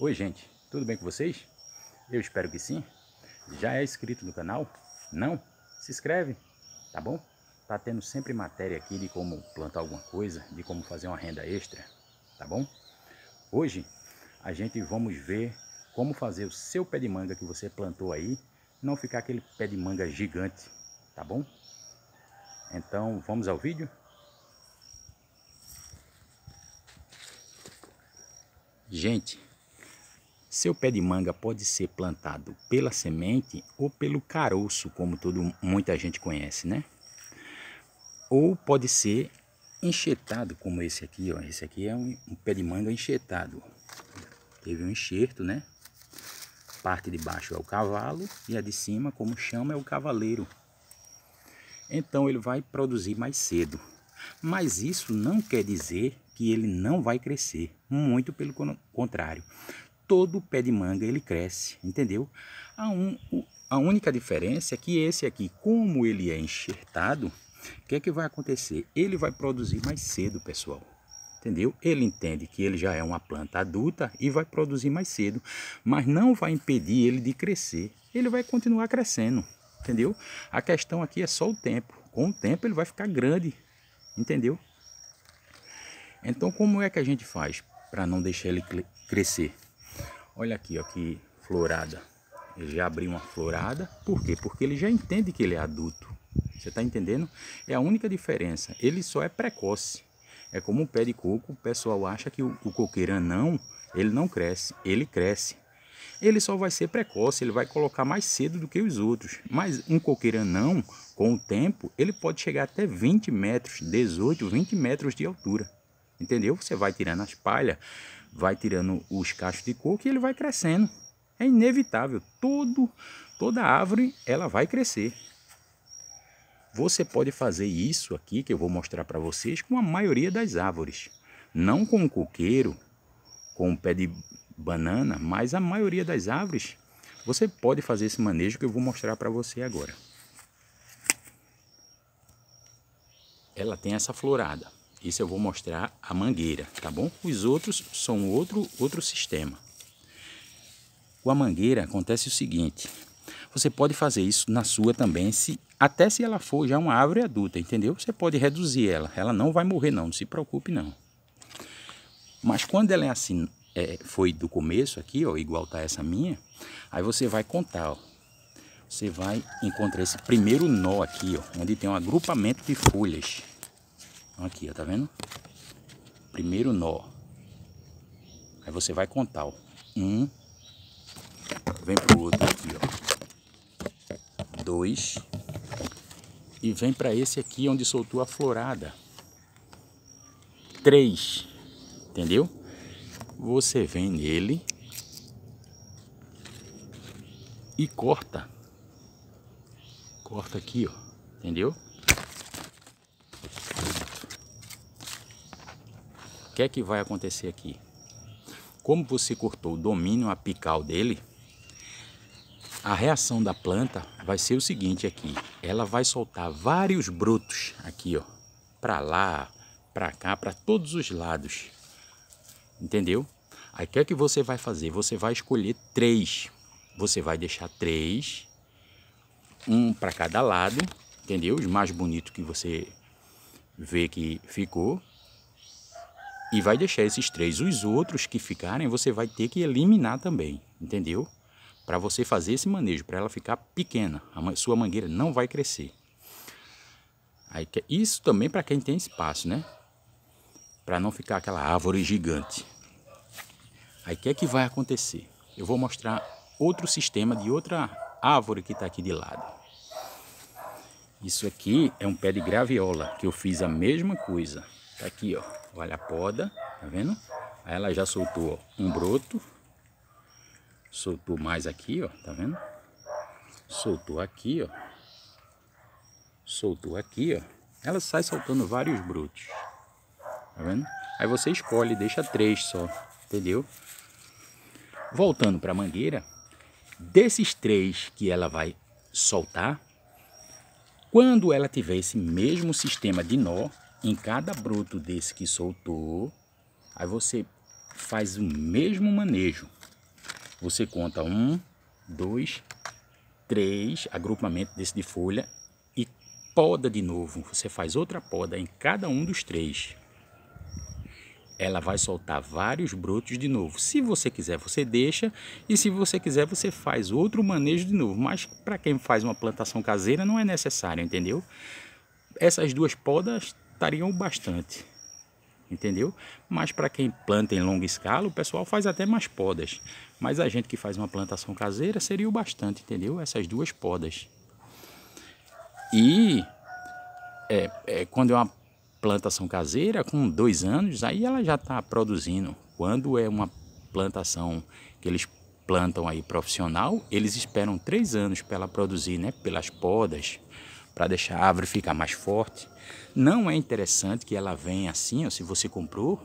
Oi gente, tudo bem com vocês? Eu espero que sim. Já é inscrito no canal? Não? Se inscreve, tá bom? Tá tendo sempre matéria aqui de como plantar alguma coisa, de como fazer uma renda extra, tá bom? Hoje a gente vamos ver como fazer o seu pé de manga que você plantou aí, não ficar aquele pé de manga gigante, tá bom? Então vamos ao vídeo? Gente, seu pé de manga pode ser plantado pela semente ou pelo caroço, como todo, muita gente conhece, né? Ou pode ser enxertado, como esse aqui, ó. Esse aqui é um, um pé de manga enxertado. Teve um enxerto, né? Parte de baixo é o cavalo e a de cima, como chama, é o cavaleiro. Então ele vai produzir mais cedo. Mas isso não quer dizer que ele não vai crescer, muito pelo contrário todo pé de manga ele cresce, entendeu? A, um, a única diferença é que esse aqui, como ele é enxertado, o que é que vai acontecer? Ele vai produzir mais cedo, pessoal. Entendeu? Ele entende que ele já é uma planta adulta e vai produzir mais cedo, mas não vai impedir ele de crescer. Ele vai continuar crescendo, entendeu? A questão aqui é só o tempo. Com o tempo ele vai ficar grande, entendeu? Então como é que a gente faz para não deixar ele crescer? Olha aqui, ó, que florada. Ele já abriu uma florada. Por quê? Porque ele já entende que ele é adulto. Você está entendendo? É a única diferença. Ele só é precoce. É como um pé de coco, o pessoal acha que o, o coqueiro ele não cresce, ele cresce. Ele só vai ser precoce, ele vai colocar mais cedo do que os outros. Mas um coqueiro não, com o tempo, ele pode chegar até 20 metros, 18, 20 metros de altura. Entendeu? Você vai tirando as palhas, vai tirando os cachos de coco e ele vai crescendo. É inevitável, todo, toda árvore ela vai crescer. Você pode fazer isso aqui que eu vou mostrar para vocês com a maioria das árvores. Não com o coqueiro, com o pé de banana, mas a maioria das árvores você pode fazer esse manejo que eu vou mostrar para você agora. Ela tem essa florada. Isso eu vou mostrar a mangueira, tá bom? Os outros são outro, outro sistema. Com a mangueira acontece o seguinte, você pode fazer isso na sua também, se, até se ela for já uma árvore adulta, entendeu? Você pode reduzir ela, ela não vai morrer não, não se preocupe não. Mas quando ela é assim, é, foi do começo aqui, ó, igual tá essa minha, aí você vai contar, ó. Você vai encontrar esse primeiro nó aqui, ó, onde tem um agrupamento de folhas. Aqui, ó, tá vendo? Primeiro nó. Aí você vai contar, ó. Um. Vem pro outro aqui, ó. Dois. E vem para esse aqui onde soltou a florada. Três. Entendeu? Você vem nele e corta. Corta aqui, ó. Entendeu? que é que vai acontecer aqui? Como você cortou o domínio apical dele, a reação da planta vai ser o seguinte aqui, ela vai soltar vários brotos aqui, ó, para lá, para cá, para todos os lados, entendeu? Aí o que é que você vai fazer? Você vai escolher três, você vai deixar três, um para cada lado, entendeu? Os mais bonitos que você vê que ficou, e vai deixar esses três. Os outros que ficarem, você vai ter que eliminar também, entendeu? Para você fazer esse manejo, para ela ficar pequena. A sua mangueira não vai crescer. Aí, isso também para quem tem espaço, né? Para não ficar aquela árvore gigante. Aí o que é que vai acontecer? Eu vou mostrar outro sistema de outra árvore que está aqui de lado. Isso aqui é um pé de graviola, que eu fiz a mesma coisa. Tá aqui, ó. Olha a poda, tá vendo? Aí ela já soltou ó, um broto. Soltou mais aqui, ó, tá vendo? Soltou aqui, ó. Soltou aqui, ó. Ela sai soltando vários brotos. Tá vendo? Aí você escolhe, deixa três só, entendeu? Voltando para a mangueira, desses três que ela vai soltar, quando ela tiver esse mesmo sistema de nó, em cada broto desse que soltou, aí você faz o mesmo manejo. Você conta um, dois, três, agrupamento desse de folha e poda de novo. Você faz outra poda em cada um dos três. Ela vai soltar vários brotos de novo. Se você quiser, você deixa. E se você quiser, você faz outro manejo de novo. Mas para quem faz uma plantação caseira, não é necessário, entendeu? Essas duas podas cortariam bastante, entendeu? Mas para quem planta em longa escala, o pessoal faz até mais podas. Mas a gente que faz uma plantação caseira seria o bastante, entendeu? Essas duas podas. E é, é, quando é uma plantação caseira, com dois anos, aí ela já está produzindo. Quando é uma plantação que eles plantam aí profissional, eles esperam três anos para ela produzir, né? Pelas podas, para deixar a árvore ficar mais forte. Não é interessante que ela venha assim, ó, se você comprou,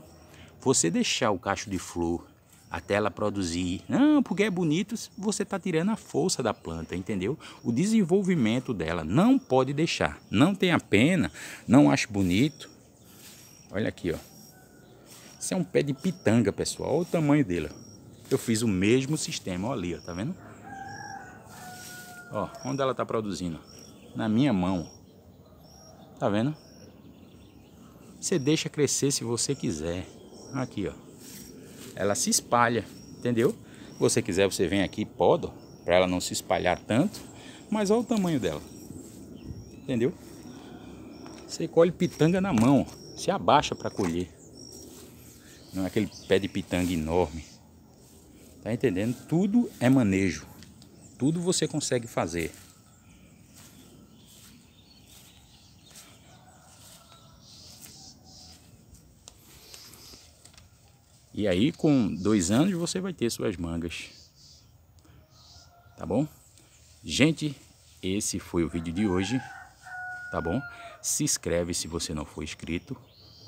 você deixar o cacho de flor até ela produzir. Não, porque é bonito, você está tirando a força da planta, entendeu? O desenvolvimento dela não pode deixar. Não a pena, não acho bonito. Olha aqui, ó. Isso é um pé de pitanga, pessoal. Olha o tamanho dele. Eu fiz o mesmo sistema, olha ali, ó, tá vendo? Ó, onde ela está produzindo, na minha mão. Tá vendo? Você deixa crescer se você quiser. Aqui, ó. Ela se espalha, entendeu? Se você quiser, você vem aqui e poda, para ela não se espalhar tanto. Mas olha o tamanho dela. Entendeu? Você colhe pitanga na mão, se abaixa para colher. Não é aquele pé de pitanga enorme. Tá entendendo? Tudo é manejo. Tudo você consegue fazer. E aí com dois anos você vai ter suas mangas. Tá bom? Gente, esse foi o vídeo de hoje. Tá bom? Se inscreve se você não for inscrito.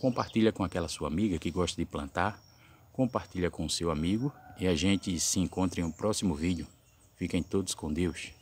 Compartilha com aquela sua amiga que gosta de plantar. Compartilha com o seu amigo. E a gente se encontra em um próximo vídeo. Fiquem todos com Deus.